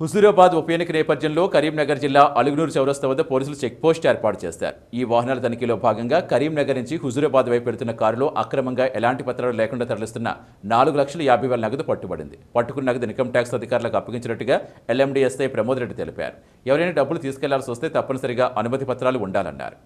హుజూరాబాద్ ఉప ఎన్నిక నేపథ్యంలో కరీంనగర్ జిల్లా అలుగునూరు చౌరస్తా వద్ద పోలీసులు చెక్పోస్ట్ ఏర్పాటు చేశారు ఈ వాహనాల తనిఖీలో భాగంగా కరీంనగర్ నుంచి హుజూరాబాద్ వైపు వెళుతున్న కారులో అక్రమంగా ఎలాంటి పత్రాలు లేకుండా తరలిస్తున్న నాలుగు లక్షల యాభై వేల నగదు పట్టుబడింది పట్టుకున్న నగదు ఇన్కమ్ ట్యాక్స్ అధికారులకు అప్పగించినట్టుగా ఎల్ఎండీఎస్ఐ ప్రమోద్ రెడ్డి తెలిపారు ఎవరైనా డబ్బులు తీసుకెళ్లాల్సి వస్తే తప్పనిసరిగా అనుమతి పత్రాలు ఉండాలన్నారు